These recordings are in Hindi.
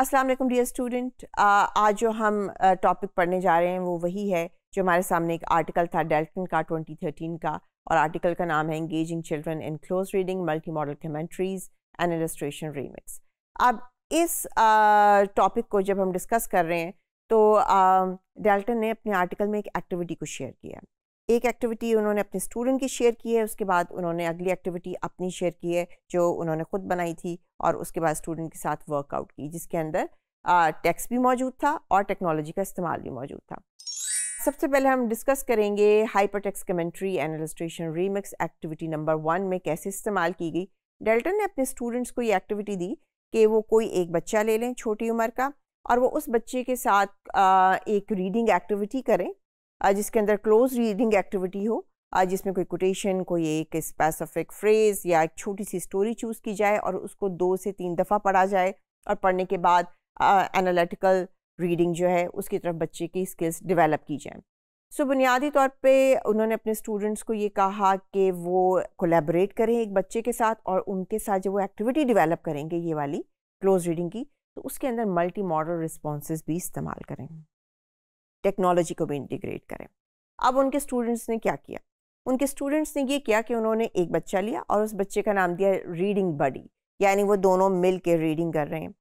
अस्सलाम वालेकुम डियर स्टूडेंट आज जो हम टॉपिक पढ़ने जा रहे हैं वो वही है जो हमारे सामने एक आर्टिकल था डेल्टन का 2013 का और आर्टिकल का नाम है engaging children in close reading multimodal commentaries and illustration remix अब इस टॉपिक को जब हम डिस्कस कर रहे हैं तो डेल्टन ने अपने आर्टिकल में एक एक्टिविटी को शेयर किया एक एक्टिविटी उन्होंने अपने स्टूडेंट की शेयर की है उसके बाद उन्होंने अगली एक्टिविटी अपनी शेयर की है जो उन्होंने खुद बनाई थी और उसके बाद स्टूडेंट के साथ वर्कआउट की जिसके अंदर टैक्स भी मौजूद था और टेक्नोलॉजी का इस्तेमाल भी मौजूद था सबसे पहले हम डिस्कस करेंगे hypertext commentary and illustration remix activity number one में कैसे इस्तेमाल की गई डेल्टन ने अपने स्टूडेंट्स को ये एक्टिविटी दी कि वो कोई एक बच्चा ले लें छोटी उम्र का और वो उस बच्चे के साथ आ, एक रीडिंग एक्टिविटी करें जिसके अंदर क्लोज रीडिंग एक्टिविटी हो आज जिसमें कोई कोटेशन कोई एक स्पेसिफिक फ्रेज या एक छोटी सी स्टोरी चूज़ की जाए और उसको दो से तीन दफ़ा पढ़ा जाए और पढ़ने के बाद एनालिटिकल रीडिंग जो है उसकी तरफ बच्चे की स्किल्स डेवलप की जाए सो so, बुनियादी तौर पे उन्होंने अपने स्टूडेंट्स को ये कहा कि वो कोलेबरेट करें एक बच्चे के साथ और उनके साथ जो वो एक्टिविटी डेवलप करेंगे ये वाली क्लोज रीडिंग की तो उसके अंदर मल्टी मॉडल रिस्पॉन्स भी इस्तेमाल करें टेक्नोलॉजी को भी इंटीग्रेट करें अब उनके स्टूडेंट्स ने क्या किया उनके स्टूडेंट्स ने ये किया कि उन्होंने एक बच्चा लिया और उस बच्चे का नाम दिया रीडिंग बडी यानी वो दोनों मिल के रीडिंग कर रहे हैं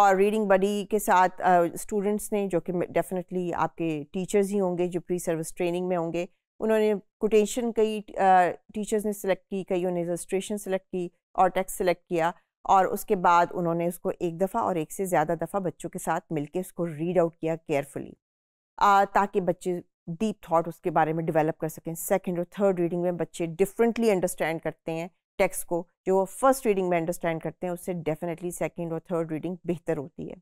और रीडिंग बडी के साथ स्टूडेंट्स ने जो कि डेफिनेटली आपके टीचर्स ही होंगे जो प्री सर्विस ट्रेनिंग में होंगे उन्होंने कोटेशन कई टीचर्स ने सिलेक्ट की कई उन्होंने रजिस्ट्रेशन सिलेक्ट की और टेक्स्ट सिलेक्ट किया और उसके बाद उन्होंने उसको एक दफ़ा और एक से ज़्यादा दफ़ा बच्चों के साथ मिलके उसको रीड आउट किया केयरफुली ताकि बच्चे डीप थॉट उसके बारे में डेवलप कर सकें सेकेंड और थर्ड रीडिंग में बच्चे डिफरेंटली अंडरस्टैंड करते हैं टेक्स्ट को जो वो फर्स्ट रीडिंग में अंडरस्टैंड करते हैं उससे डेफिनेटली सेकेंड और थर्ड रीडिंग बेहतर होती है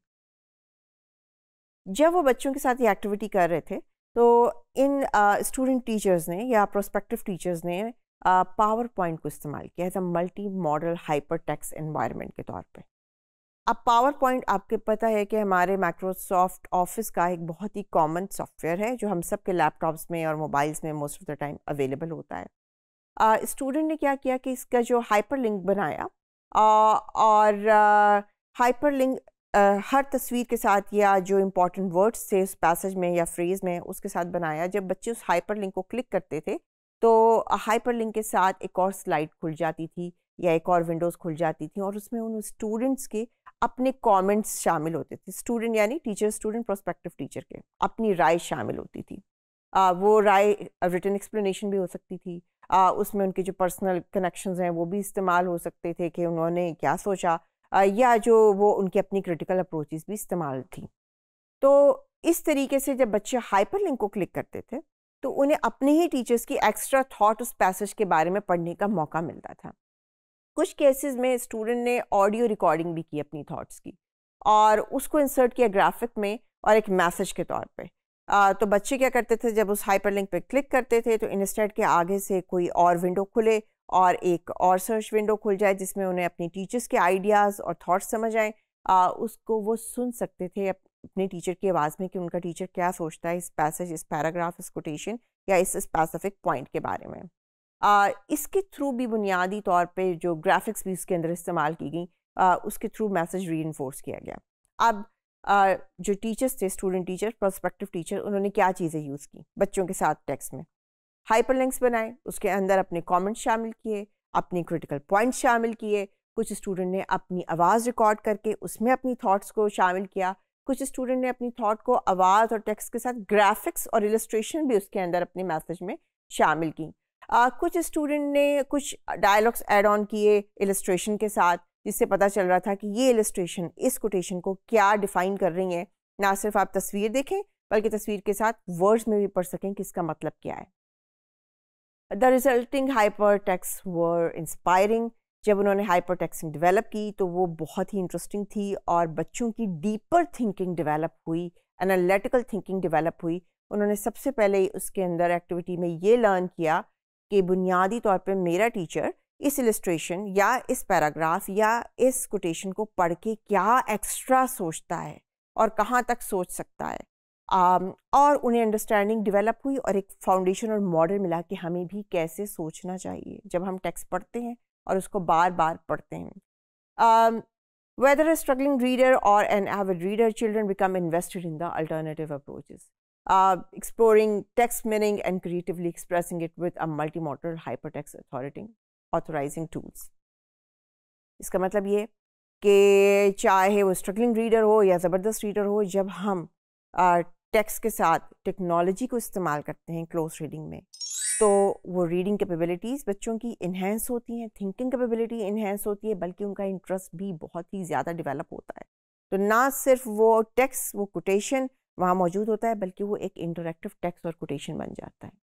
जब वो बच्चों के साथ ये एक्टिविटी कर रहे थे तो इन स्टूडेंट टीचर्स ने या प्रोस्पेक्टिव टीचर्स ने पावर uh, पॉइंट को इस्तेमाल किया as a multimodal hypertext environment के तौर पर अब पावर पॉइंट आपके पता है कि हमारे माइक्रोसॉफ्ट ऑफिस का एक बहुत ही कॉमन सॉफ्टवेयर है जो हम सब के लैपटॉप्स में और मोबाइल्स में most of the time available होता है स्टूडेंट uh, ने क्या किया कि इसका जो हाइपर लिंक बनाया uh, और हाइपर uh, लिंक हर तस्वीर के साथ या जो इम्पोर्टेंट वर्ड्स थे उस पैसेज में या फ्रेज़ में उसके साथ बनाया जब बच्चे उस हाइपर लिंक को क्लिक करते थे तो हाइपर लिंक के साथ एक और स्लाइड खुल जाती थी या एक और विंडोज़ खुल जाती थी और उसमें उन स्टूडेंट्स के अपने कमेंट्स शामिल होते थे स्टूडेंट यानी टीचर स्टूडेंट प्रोस्पेक्टिव टीचर के अपनी राय शामिल होती थी आ, वो राय रिटर्न एक्सप्लेनेशन भी हो सकती थी आ, उसमें उनके जो पर्सनल कनेक्शंस हैं वो भी इस्तेमाल हो सकते थे कि उन्होंने क्या सोचा आ, या जो वो उनकी अपनी क्रिटिकल अप्रोचेस भी इस्तेमाल थी तो इस तरीके से जब बच्चे हाइपर लिंक को क्लिक करते थे तो उन्हें अपने ही टीचर्स की एक्स्ट्रा थाट उस पैसेज के बारे में पढ़ने का मौका मिलता था कुछ केसेस में स्टूडेंट ने ऑडियो रिकॉर्डिंग भी की अपनी थॉट्स की और उसको इंसर्ट किया ग्राफिक में और एक मैसेज के तौर पे आ, तो बच्चे क्या करते थे जब उस हाइपर लिंक पर क्लिक करते थे तो इंस्टेंट के आगे से कोई और विंडो खुले और एक और सर्च विंडो खुल जाए जिसमें उन्हें अपनी टीचर्स के आइडियाज़ और थाट्स समझ आएँ उसको वो सुन सकते थे अपने टीचर की आवाज़ में कि उनका टीचर क्या सोचता है इस पैसेज इस पैराग्राफ इस कोटेशन या इस स्पेसिफिक पॉइंट के बारे में इसके थ्रू भी बुनियादी तौर पे जो ग्राफिक्स भी उसके अंदर इस्तेमाल की गई उसके थ्रू मैसेज री किया गया अब आ, जो टीचर्स थे स्टूडेंट टीचर प्रोस्पेक्टिव टीचर उन्होंने क्या चीज़ें यूज़ की बच्चों के साथ टेक्स्ट में हाइपरलिंक्स बनाए उसके अंदर अपने कॉमेंट्स शामिल किए अपने क्रिटिकल पॉइंट्स शामिल किए कुछ स्टूडेंट ने अपनी आवाज़ रिकॉर्ड करके उसमें अपनी थॉट्स को शामिल किया कुछ स्टूडेंट ने अपनी थॉट को आवाज़ और टेक्स्ट के साथ ग्राफिक्स और इलस्ट्रेशन भी उसके अंदर अपने मैसेज में शामिल की आ, कुछ स्टूडेंट ने कुछ डायलॉग्स एड ऑन किए इलस्ट्रेशन के साथ जिससे पता चल रहा था कि ये इलस्ट्रेशन इस कोटेशन को क्या डिफाइन कर रही है ना सिर्फ आप तस्वीर देखें बल्कि तस्वीर के साथ वर्ड्स में भी पढ़ सकें कि इसका मतलब क्या है the resulting hypertext were inspiring जब उन्होंने हाइपर टेक्सिंग डिवेलप की तो वो बहुत ही इंटरेस्टिंग थी और बच्चों की डीपर थिंकिंग डिवेलप हुई एनालिटिकल थिंकिंग डिवेलप हुई उन्होंने सबसे पहले उसके अंदर एक्टिविटी में ये लर्न किया कि बुनियादी तौर पर मेरा टीचर इस इलस्ट्रेशन या इस पैराग्राफ या इस कोटेशन को पढ़ के क्या एक्स्ट्रा सोचता है और कहाँ तक सोच सकता है um, और उन्हें अंडरस्टैंडिंग डेवलप हुई और एक फाउंडेशन और मॉडल मिला कि हमें भी कैसे सोचना चाहिए जब हम टेक्स्ट पढ़ते हैं और उसको बार बार पढ़ते हैं वेदर अ स्ट्रगलिंग रीडर और an average reader children become invested in the alternative approaches uh, exploring text meaning and creatively expressing it with a multimodal hypertext authoring authorizing tools. iska matlab ye ke chahe wo struggling reader ho ya zabardast reader ho jab hum text uh, के साथ टेक्नोलॉजी को इस्तेमाल करते हैं क्लोज रीडिंग में तो वो रीडिंग कैपेबिलिटीज़ बच्चों की इन्हेंस होती हैं थिंकिंग कैपेबिलिटी इन्हेंस होती है बल्कि उनका इंटरेस्ट भी बहुत ही ज़्यादा डेवलप होता है तो ना सिर्फ वो टेक्स्ट वो कोटेशन वहाँ मौजूद होता है बल्कि वो एक इंटरेक्टिव टेक्स्ट और कोटेशन बन जाता है